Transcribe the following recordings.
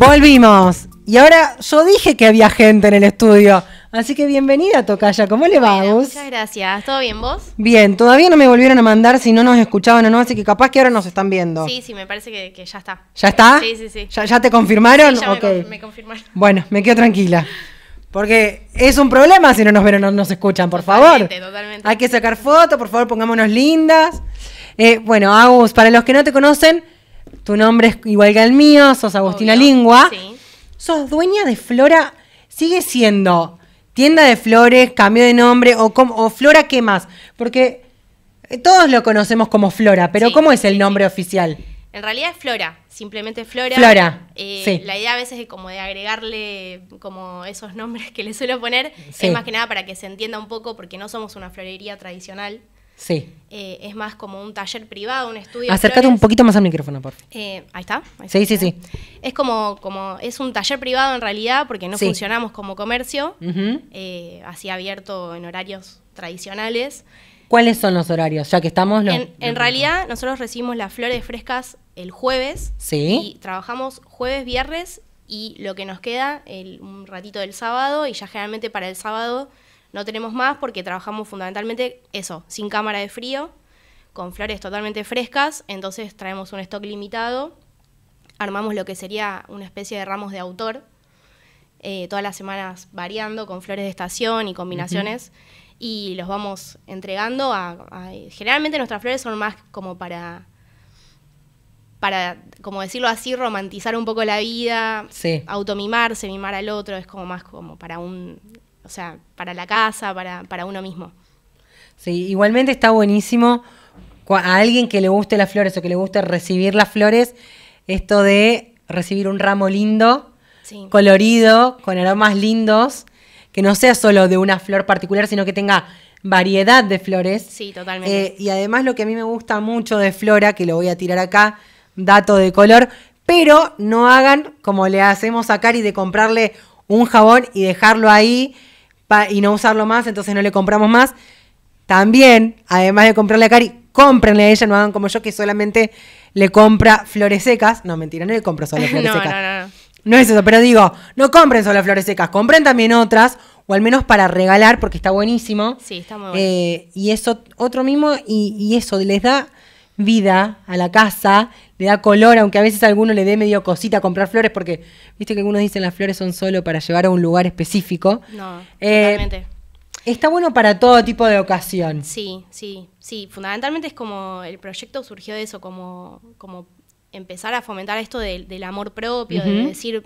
Volvimos. Y ahora yo dije que había gente en el estudio. Así que bienvenida, Tocaya. ¿Cómo le va, Muchas gracias. ¿Todo bien vos? Bien, todavía no me volvieron a mandar si no nos escuchaban o no, así que capaz que ahora nos están viendo. Sí, sí, me parece que, ya está. ¿Ya está? Sí, sí, sí. ¿Ya, te confirmaron? Sí, ya me, confirmaron. Bueno, me quedo tranquila. Porque es un problema si no nos ven o no nos escuchan, por favor. Totalmente. Hay que sacar fotos, por favor, pongámonos lindas. Eh, bueno, Agus, para los que no te conocen, tu nombre es igual que el mío, sos Agustina Lingua, sos dueña de Flora, sigue siendo tienda de flores, cambio de nombre o, Flora, ¿qué más? Porque eh, todos lo conocemos como Flora, pero ¿cómo es el nombre oficial? En realidad es Flora, simplemente Flora. Flora. Eh, la idea a veces es como de agregarle como esos nombres que le suelo poner, es más que nada para que se entienda un poco, porque no somos una florería tradicional. Sí. Eh, es más como un taller privado, un estudio. Acércate un poquito más al micrófono, por favor. Eh, ahí está. sí, sí, sí. Es como, como, es un taller privado en realidad, porque no funcionamos como comercio, eh, así abierto en horarios tradicionales. ¿Cuáles son los horarios? Ya que estamos... en, realidad, nosotros recibimos las flores frescas el jueves. Sí. Y trabajamos jueves, viernes y lo que nos queda, un ratito del sábado, y ya generalmente para el sábado no tenemos más porque trabajamos fundamentalmente eso, sin cámara de frío, con flores totalmente frescas, entonces traemos un stock limitado, armamos lo que sería una especie de ramos de autor, eh, todas las semanas variando con flores de estación y combinaciones, y los vamos entregando a, Generalmente nuestras flores son más como para para, como decirlo así, romantizar un poco la vida, automimarse, mimar al otro, es como más como para un o sea, para la casa, para, uno mismo. Sí, igualmente está buenísimo a alguien que le guste las flores o que le guste recibir las flores, esto de recibir un ramo lindo, colorido, con aromas lindos, que no sea solo de una flor particular, sino que tenga variedad de flores. Sí, totalmente. Eh, y además lo que a mí me gusta mucho de Flora, que lo voy a tirar acá, dato de color, pero no hagan como le hacemos a Cari de comprarle un jabón y dejarlo ahí y no usarlo más, entonces no le compramos más. También, además de comprarle a Cari, cómprenle a ella, no hagan como yo que solamente le compra flores secas. No, mentira, no le compro solo flores secas. No, no, no es eso, pero digo, no compren solo flores secas, compren también otras, o al menos para regalar, porque está buenísimo. Sí, está muy bueno. Eh, y eso, otro mismo, y, eso les da vida a la casa, le da color, aunque a veces a alguno le dé medio cosita comprar flores, porque viste que algunos dicen las flores son solo para llevar a un lugar específico. No, eh, totalmente. Está bueno para todo tipo de ocasión. Sí, sí, sí. Fundamentalmente es como el proyecto surgió de eso, como, como empezar a fomentar esto del amor propio, de decir,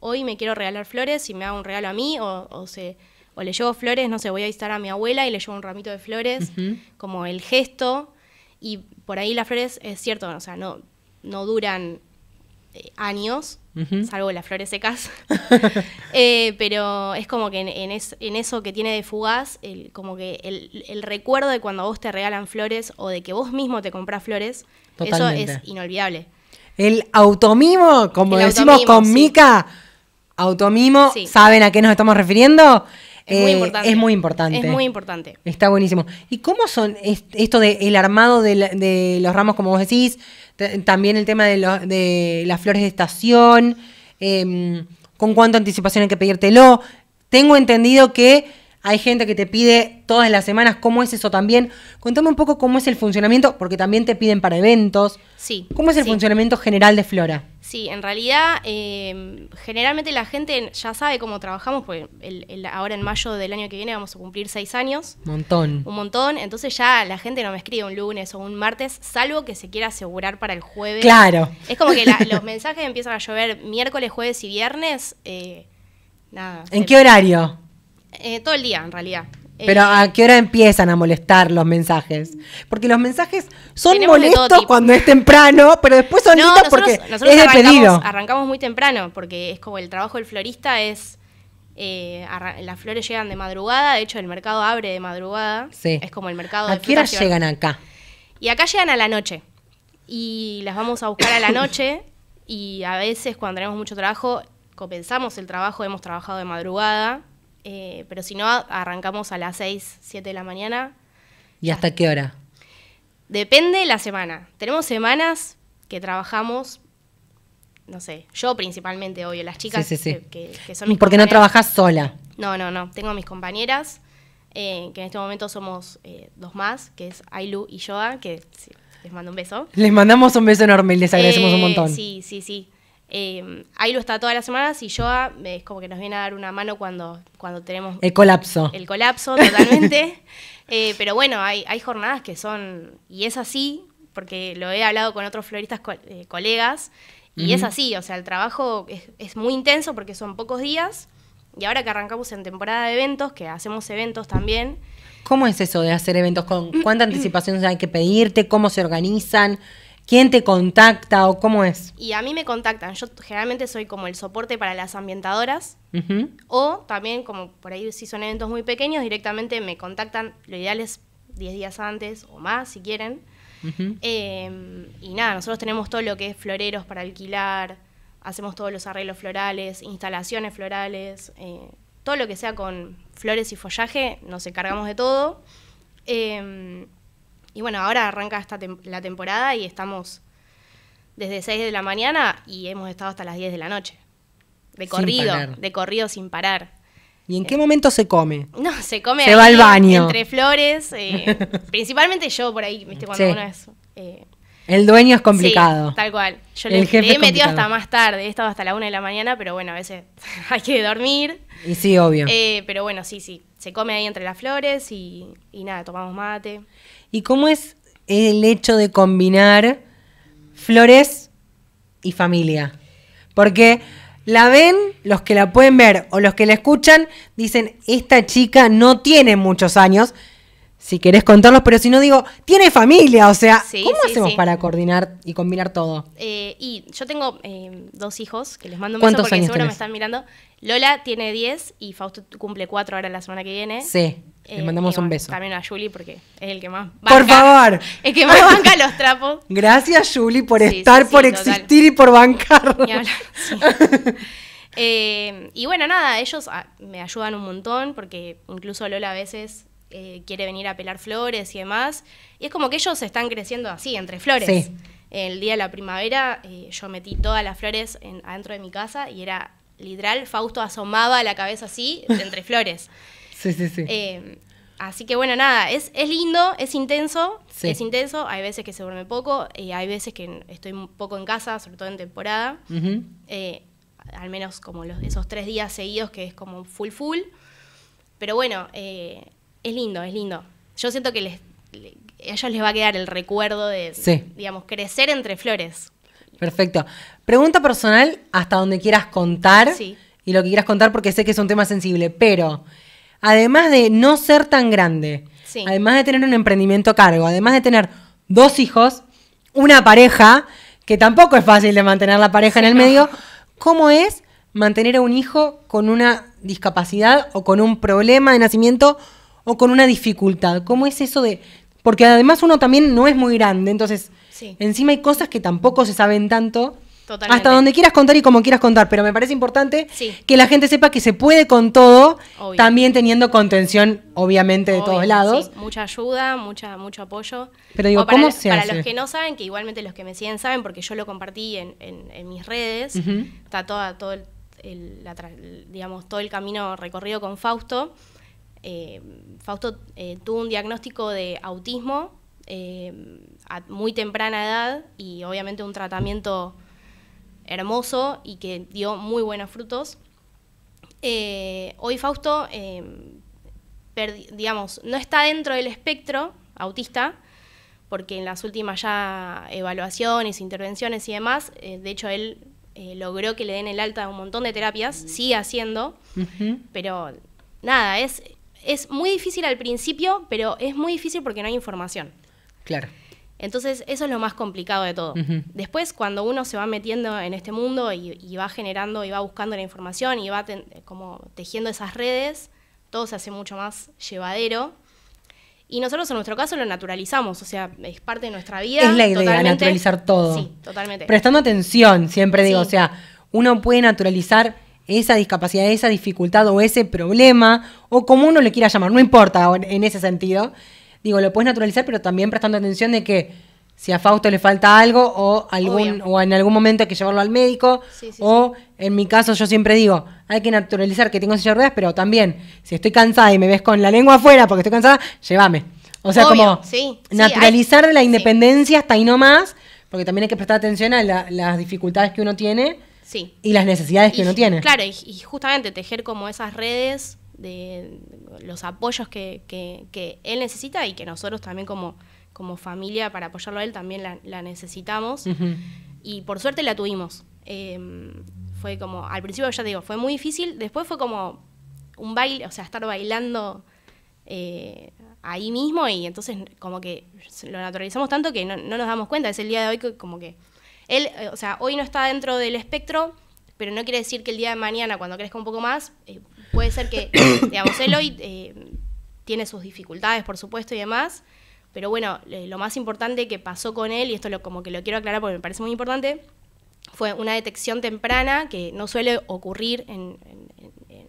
hoy me quiero regalar flores y me hago un regalo a mí, o, se, o le llevo flores, no sé, voy a visitar a mi abuela y le llevo un ramito de flores, como el gesto y por ahí las flores, es cierto, o sea, no, no duran eh, años, salvo las flores secas, eh, pero es como que en, eso que tiene de fugaz, como que el, recuerdo de cuando vos te regalan flores o de que vos mismo te compras flores, eso es inolvidable. El automimo, como decimos con Mica, automimo, ¿saben a qué nos estamos refiriendo? Eh, es, muy importante. es muy importante. Está buenísimo. ¿Y cómo son esto de el armado de, los ramos, como vos decís? También el tema de, las flores de estación. Em, ¿Con cuánta anticipación hay que pedírtelo? Tengo entendido que hay gente que te pide todas las semanas cómo es eso también. Contame un poco cómo es el funcionamiento, porque también te piden para eventos. Sí. ¿Cómo es el funcionamiento general de Flora? Sí, en realidad, em, generalmente la gente ya sabe cómo trabajamos, porque ahora en mayo del año que viene vamos a cumplir seis años. Montón. Un montón. Entonces ya la gente no me escribe un lunes o un martes, salvo que se quiera asegurar para el jueves. Claro. Es como que los mensajes empiezan a llover miércoles, jueves y viernes. Eh, nada. ¿En qué horario? Eh, todo el día, en realidad. Eh, pero ¿a qué hora empiezan a molestar los mensajes? Porque los mensajes son molestos cuando es temprano, pero después son no, porque nosotros arrancamos, muy temprano, porque es como el trabajo del florista es... Eh, las flores llegan de madrugada, de hecho el mercado abre de madrugada. Es como el mercado de ¿A qué hora llegan acá? Y acá llegan a la noche. Y las vamos a buscar a la noche. Y a veces cuando tenemos mucho trabajo, compensamos el trabajo, hemos trabajado de madrugada eh, pero si no, arrancamos a las 6, 7 de la mañana. ¿Y hasta, qué hora? Depende la semana. Tenemos semanas que trabajamos, no sé, yo principalmente, obvio, las chicas Que, son mis Porque no trabajas sola. No, no, no. Tengo a mis compañeras, eh, que en este momento somos eh, dos más, que es Ailu y Joa, que les mando un beso. Les mandamos un beso enorme y les agradecemos un montón. Sí, sí, sí. Em, ahí lo está todas las semanas y Joa eh, es como que nos viene a dar una mano cuando, cuando tenemos... El colapso. El colapso, totalmente. Eh, pero bueno, hay, hay jornadas que son... Y es así, porque lo he hablado con otros floristas eh, colegas, y es así, o sea, el trabajo es, muy intenso porque son pocos días, y ahora que arrancamos en temporada de eventos, que hacemos eventos también. ¿Cómo es eso de hacer eventos? ¿Con cuánta anticipación hay que pedirte? ¿Cómo se organizan? ¿Quién te contacta o cómo es? Y a mí me contactan. Yo generalmente soy como el soporte para las ambientadoras. O también, como por ahí si son eventos muy pequeños, directamente me contactan. Lo ideal es 10 días antes o más, si quieren. Em, y nada, nosotros tenemos todo lo que es floreros para alquilar, hacemos todos los arreglos florales, instalaciones florales, eh, todo lo que sea con flores y follaje, nos encargamos de todo. Em, y bueno, ahora arranca esta la temporada y estamos desde 6 de la mañana y hemos estado hasta las 10 de la noche. De corrido, de corrido sin parar. ¿Y en eh, qué momento se come? No, se come. va al baño. Entre flores. Eh, principalmente yo por ahí, ¿viste? Cuando uno es. Eh, el dueño es complicado. tal cual. Yo le, le, he metido hasta más tarde, he estado hasta la 1 de la mañana, pero bueno, a veces hay que dormir. Y sí, obvio. pero bueno, sí, sí. Se come ahí entre las flores y, y nada, tomamos mate y cómo es el hecho de combinar flores y familia. Porque la ven, los que la pueden ver o los que la escuchan, dicen, esta chica no tiene muchos años, si querés contarlos, pero si no digo, tiene familia, o sea, ¿cómo hacemos para coordinar y combinar todo? Eh, y yo tengo em, dos hijos que les mando un beso porque seguro me están mirando. Lola tiene 10 y Fausto cumple 4 ahora la semana que viene. Sí. Eh, Le mandamos un beso. También a Julie porque es el que más Por favor. El que más banca los trapos. Gracias Julie por estar, por existir y por bancar. Eh, y, bueno, nada, ellos ah, me ayudan un montón porque incluso Lola a veces eh, quiere venir a pelar flores y demás. Y es como que ellos están creciendo así, entre flores. El día de la primavera yo metí todas las flores adentro de mi casa y era literal, Fausto asomaba la cabeza así, entre flores. Sí, sí, sí. Eh, así que bueno, nada, es, es lindo, es intenso, es intenso. Hay veces que se duerme poco, y hay veces que estoy un poco en casa, sobre todo en temporada. Eh, al menos como los, esos tres días seguidos que es como full full. Pero bueno, eh, es lindo, es lindo. Yo siento que les, a ellos les va a quedar el recuerdo de, digamos, crecer entre flores. Perfecto. Pregunta personal hasta donde quieras contar y lo que quieras contar porque sé que es un tema sensible, pero además de no ser tan grande, además de tener un emprendimiento a cargo, además de tener dos hijos, una pareja, que tampoco es fácil de mantener la pareja en el medio, ¿cómo es mantener a un hijo con una discapacidad o con un problema de nacimiento o con una dificultad? ¿Cómo es eso de...? Porque además uno también no es muy grande, entonces encima hay cosas que tampoco se saben tanto hasta donde quieras contar y como quieras contar, pero me parece importante que la gente sepa que se puede con todo, también teniendo contención, obviamente, de todos lados. Mucha ayuda, mucha, mucho apoyo. Pero digo, para, los que no saben, que igualmente los que me siguen saben, porque yo lo compartí en, en, mis redes, está toda, todo, el, digamos, todo el camino recorrido con Fausto. Eh, Fausto eh, tuvo un diagnóstico de autismo eh, a muy temprana edad y obviamente un tratamiento hermoso y que dio muy buenos frutos. Eh, hoy Fausto, em, digamos, no está dentro del espectro autista, porque en las últimas ya evaluaciones, intervenciones y demás, eh, de hecho él eh, logró que le den el alta a un montón de terapias, sigue haciendo, pero nada, es, es muy difícil al principio, pero es muy difícil porque no hay información. Claro. Entonces, eso es lo más complicado de todo. Después, cuando uno se va metiendo en este mundo y, va generando y va buscando la información y va como tejiendo esas redes, todo se hace mucho más llevadero. Y nosotros en nuestro caso lo naturalizamos, o sea, es parte de nuestra vida. Es la idea, naturalizar todo. Sí, totalmente. Prestando atención, siempre digo, o sea, uno puede naturalizar esa discapacidad, esa dificultad o ese problema, o como uno le quiera llamar, no importa en ese sentido, digo, lo puedes naturalizar, pero también prestando atención de que si a Fausto le falta algo o algún o en algún momento hay que llevarlo al médico o en mi caso yo siempre digo hay que naturalizar que tengo silla redes pero también si estoy cansada y me ves con la lengua afuera porque estoy cansada llévame o sea como naturalizar la independencia hasta ahí más, porque también hay que prestar atención a las dificultades que uno tiene y las necesidades que uno tiene claro y justamente tejer como esas redes de los apoyos que, él necesita y que nosotros también como, como familia para apoyarlo a él también la, necesitamos. Y por suerte la tuvimos. Em, fue como, al principio ya digo, fue muy difícil, después fue como un baile, o sea, estar bailando eh, ahí mismo y entonces como que lo naturalizamos tanto que no, nos damos cuenta, es el día de hoy que como que él, eh, o sea, hoy no está dentro del espectro, pero no quiere decir que el día de mañana, cuando crezca un poco más, eh, Puede ser que, digamos, eh, tiene sus dificultades, por supuesto, y demás. Pero bueno, lo más importante que pasó con él, y esto lo, como que lo quiero aclarar porque me parece muy importante, fue una detección temprana que no suele ocurrir en,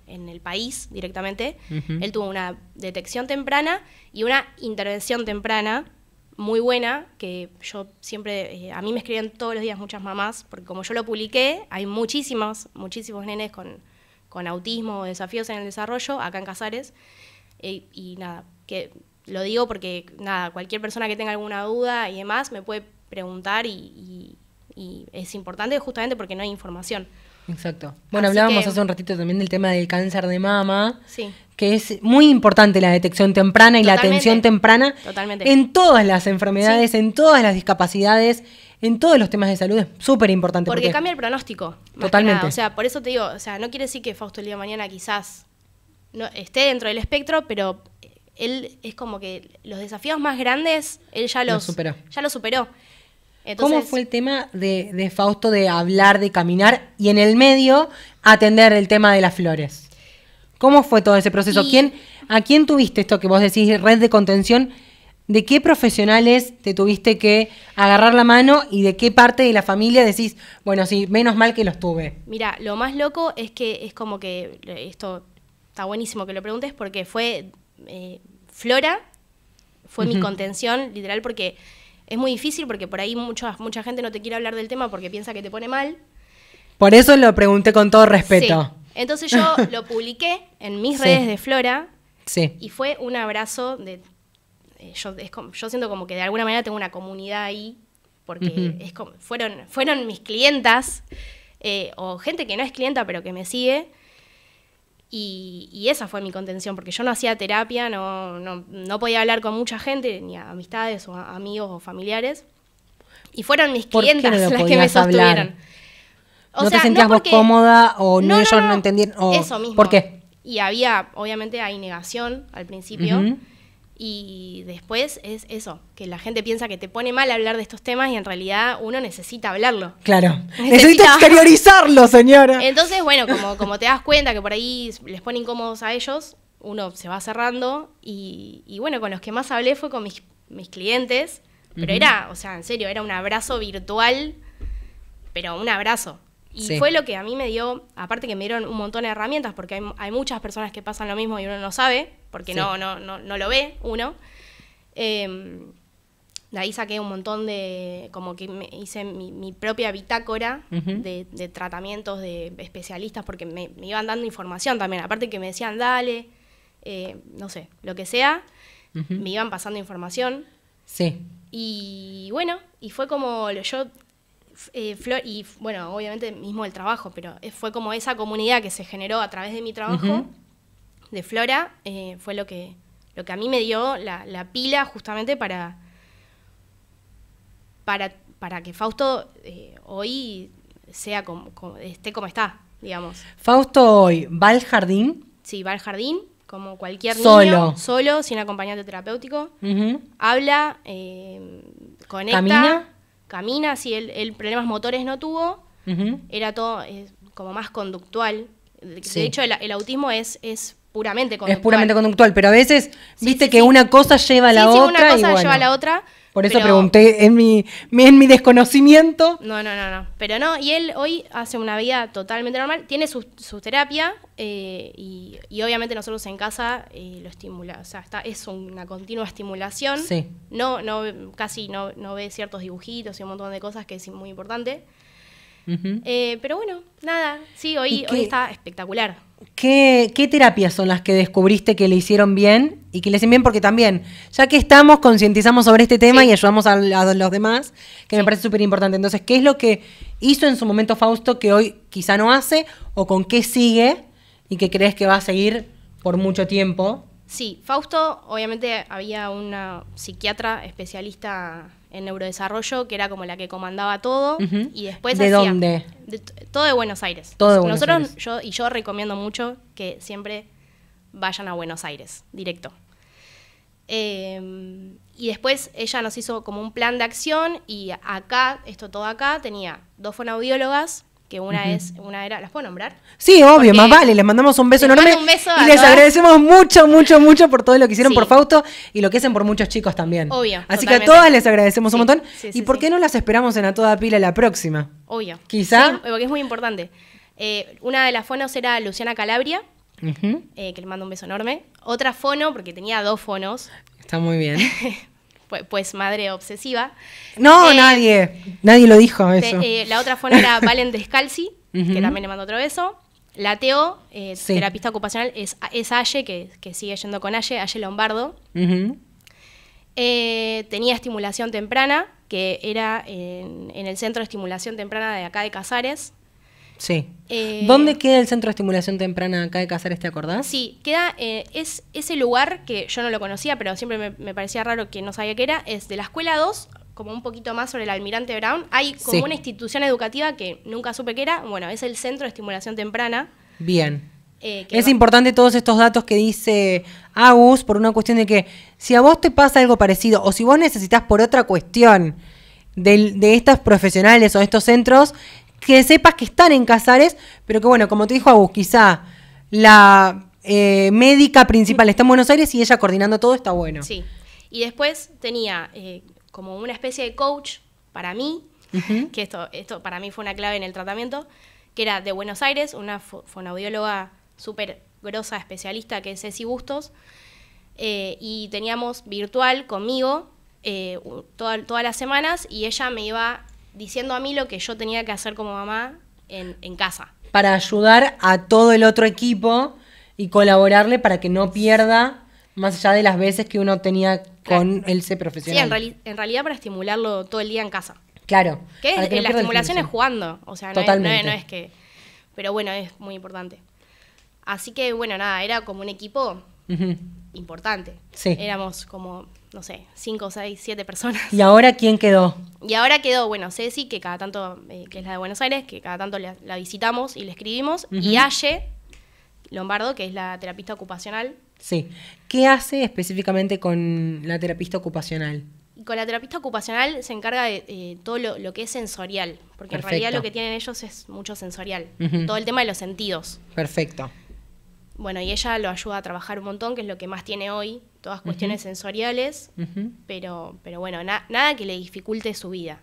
el país directamente. Él tuvo una detección temprana y una intervención temprana muy buena, que yo siempre, eh, a mí me escriben todos los días muchas mamás, porque como yo lo publiqué, hay muchísimos, muchísimos nenes con, con autismo o desafíos en el desarrollo acá en Casares. Eh, y nada, que lo digo porque nada, cualquier persona que tenga alguna duda y demás me puede preguntar y, es importante justamente porque no hay información. Exacto. Bueno, hablábamos hace un ratito también del tema del cáncer de mama, que es muy importante la detección temprana y la atención temprana totalmente. en todas las enfermedades, en todas las discapacidades en todos los temas de salud es súper importante. Porque, cambia el pronóstico. Totalmente. O sea, por eso te digo, o sea, no quiere decir que Fausto el día de mañana quizás no esté dentro del espectro, pero él es como que los desafíos más grandes, él ya los, superó. Ya lo superó. ¿Cómo fue el tema de, Fausto de hablar, de caminar y en el medio atender el tema de las flores? ¿Cómo fue todo ese proceso? ¿Quién, ¿A quién tuviste esto que vos decís, red de contención? de qué profesionales te tuviste que agarrar la mano y de qué parte de la familia decís, bueno, sí, menos mal que los tuve. Mira, lo más loco es que es como que, eh, esto está buenísimo que lo preguntes porque fue eh, Flora, fue mi contención, literal, porque es muy difícil, porque por ahí mucha, mucha gente no te quiere hablar del tema porque piensa que te pone mal. Por eso lo pregunté con todo respeto. Entonces yo lo publiqué en mis redes de Flora. Y fue un abrazo de eh, yo, siento como que de alguna manera tengo una comunidad ahí, porque es como, fueron, fueron mis clientas, eh, o gente que no es clienta pero que me sigue, y, esa fue mi contención, porque yo no hacía terapia, no, no, podía hablar con mucha gente, ni amistades o amigos o familiares. Y fueron mis clientas las que me sostuvieron. ¿No te sentías cómoda o no, ellos no, entendían? O... Eso mismo. ¿Por qué? Y había, obviamente hay negación al principio. Y después es eso, que la gente piensa que te pone mal hablar de estos temas y en realidad uno necesita hablarlo. Claro. Necesita, exteriorizarlo, señora. Entonces, bueno, como, te das cuenta que por ahí les pone incómodos a ellos, uno se va cerrando y, bueno, con los que más hablé fue con mis, clientes, pero era, o sea, en serio, era un abrazo virtual, pero un abrazo. Y fue lo que a mí me dio, aparte que me dieron un montón de herramientas, porque hay, muchas personas que pasan lo mismo y uno no sabe, porque no, no, no, lo ve uno. Em, de ahí saqué un montón de, como que hice mi, propia bitácora de, tratamientos de especialistas, porque me, iban dando información también, aparte que me decían, dale, eh, no sé, lo que sea, me iban pasando información. Sí. Y bueno, y fue como yo eh, Flor, y bueno, obviamente mismo el trabajo, pero eh, fue como esa comunidad que se generó a través de mi trabajo, de Flora, eh, fue lo que, lo que a mí me dio la, pila justamente para, para, para que Fausto hoy sea como, esté como está, digamos. Fausto hoy va al jardín. Sí, va al jardín, como cualquier solo. niño, solo, sin acompañante terapéutico. Habla, conecta camina, si él, problema problemas motores no tuvo, era todo eh, como más conductual. De hecho, el, autismo es, es puramente conductual. Es puramente conductual, pero a veces, viste que una cosa lleva a la otra. Sí, una cosa lleva a la otra. Por eso pregunté en mi, en mi desconocimiento. No, no, no, no. Pero no, y él hoy hace una vida totalmente normal, tiene su, terapia eh, y, obviamente nosotros en casa eh, lo estimula. O sea, está, es una continua estimulación. Sí. No, no, casi no, ve ciertos dibujitos y un montón de cosas que es muy importante. Eh, pero bueno, nada, sí, hoy, está espectacular. ¿qué, ¿Qué terapias son las que descubriste que le hicieron bien y que les envíen porque también, ya que estamos, concientizamos sobre este tema y ayudamos a, los demás, que me parece súper importante. Entonces, ¿qué es lo que hizo en su momento Fausto que hoy quizá no hace o con qué sigue y que crees que va a seguir por mucho tiempo? Sí, Fausto, obviamente había una psiquiatra especialista en neurodesarrollo que era como la que comandaba todo y después de dónde todo de Buenos Aires. yo y yo recomiendo mucho que siempre vayan a Buenos Aires directo. Em, y después ella nos hizo como un plan de acción y acá, esto todo acá, tenía dos fonoaudiólogas, que una es, una era, ¿las puedo nombrar? Sí, obvio, más vale, les mandamos un beso enorme. y les agradecemos mucho, mucho, mucho por todo lo que hicieron por Fausto y lo que hacen por muchos chicos también. Obvio. Así que a todas les agradecemos un montón. ¿Y por qué no las esperamos en A Toda Pila la próxima? Obvio. Quizá. porque es muy importante. Eh, una de las fonos era Luciana Calabria, eh, que le mando un beso enorme. Otra fono, porque tenía dos fonos. Está muy bien. Pues, pues, madre obsesiva. No, eh, nadie. Nadie lo dijo eso. Eh, la otra fono era Valen Descalzi, que también le mando otro beso. La Teo, terapista ocupacional, es, es Aye, que, sigue yendo con Aye, Aye Lombardo. tenía estimulación temprana, que era en, en, el centro de estimulación temprana de acá de Casares, Sí. Eh, ¿Dónde queda el centro de estimulación temprana acá de Casares, te acordás? Sí, queda, eh, es ese lugar que yo no lo conocía, pero siempre me, parecía raro que no sabía qué era, es de la escuela 2, como un poquito más sobre el almirante Brown, hay como una institución educativa que nunca supe qué era, bueno, es el centro de estimulación temprana. Bien. Eh, es importante todos estos datos que dice Agus por una cuestión de que si a vos te pasa algo parecido o si vos necesitas por otra cuestión de, de profesionales o estos centros, que sepas que están en Casares, pero que bueno, como te dijo Agus, quizá la eh, médica principal está en Buenos Aires y ella coordinando todo está bueno. Sí. Y después tenía eh, como una especie de coach para mí, que esto, esto para mí fue una clave en el tratamiento, que era de Buenos Aires, una fonaudióloga súper grosa especialista que es Ceci Bustos, eh, y teníamos virtual conmigo todas las semanas y ella me iba diciendo a mí lo que yo tenía que hacer como mamá en, casa. Para ayudar a todo el otro equipo y colaborarle para que no pierda más allá de las veces que uno tenía con él el profesional. Sí, en, realidad para estimularlo todo el día en casa. Claro. ¿Qué la estimulación es jugando, o sea, no es, que... Pero bueno, es muy importante. Así que bueno, nada, era como un equipo importante. Sí. Éramos como no sé, cinco, seis, siete personas. ¿Y ahora quién quedó? Y ahora quedó, bueno, Ceci, que cada tanto, eh, que es la de Buenos Aires, que cada tanto la, visitamos y le escribimos, y Aye Lombardo, que es la terapista ocupacional. Sí. ¿Qué hace específicamente con la terapista ocupacional? Y con la terapista ocupacional se encarga de eh, todo lo, que es sensorial, porque en realidad lo que tienen ellos es mucho sensorial, todo el tema de los sentidos. Perfecto. Bueno, y ella lo ayuda a trabajar un montón, que es lo que más tiene hoy, todas cuestiones sensoriales, pero, pero bueno, nada que le dificulte su vida,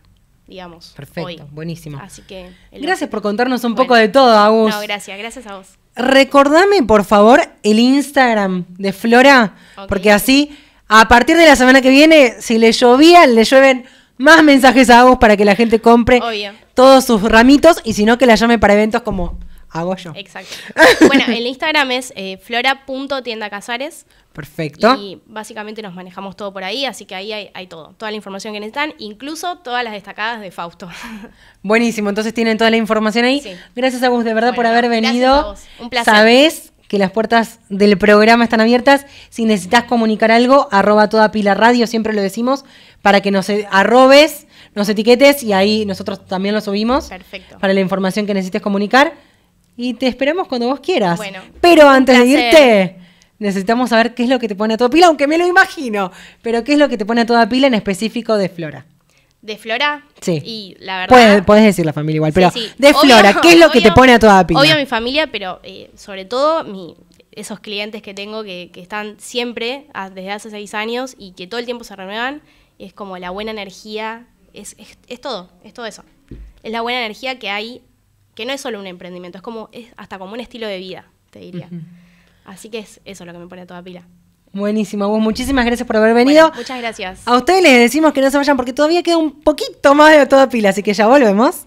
digamos. Perfecto, buenísimo. Así que. Gracias por contarnos un poco de todo, Agus. No, gracias, gracias a vos. Recordame, por favor, el Instagram de Flora, porque así, a partir de la semana que viene, si le llovía, le llueven más mensajes a Agus para que la gente compre todos sus ramitos y si no, que la llame para eventos como hago yo. Exacto. bueno, el Instagram es eh, flora.tiendacasares. Perfecto. Y básicamente nos manejamos todo por ahí, así que ahí hay, todo, toda la información que necesitan, incluso todas las destacadas de Fausto. Buenísimo, entonces tienen toda la información ahí. Gracias a vos de verdad por haber venido. A Un placer. Sabés que las puertas del programa están abiertas. Si necesitas comunicar algo, arroba toda pila radio, siempre lo decimos, para que nos arrobes, nos etiquetes y ahí nosotros también lo subimos. Perfecto. Para la información que necesites comunicar. Y te esperamos cuando vos quieras. Bueno, Pero antes de irte necesitamos saber qué es lo que te pone a toda pila, aunque me lo imagino, pero qué es lo que te pone a toda pila en específico de Flora. ¿De Flora? Sí. Y la verdad. Puedes, decir la familia igual, pero de Flora, ¿qué es lo que te pone a toda pila? Obvio mi familia, pero eh, sobre todo mi, esos clientes que tengo que, están siempre ah, desde hace seis años y que todo el tiempo se renuevan, es como la buena energía, es, es, es, todo, es todo eso. Es la buena energía que hay, que no es solo un emprendimiento, es como es hasta como un estilo de vida, te diría. Así que es eso lo que me pone a toda pila. Buenísimo, vos muchísimas gracias por haber venido. muchas gracias. A ustedes les decimos que no se vayan porque todavía queda un poquito más de toda pila, así que ya volvemos.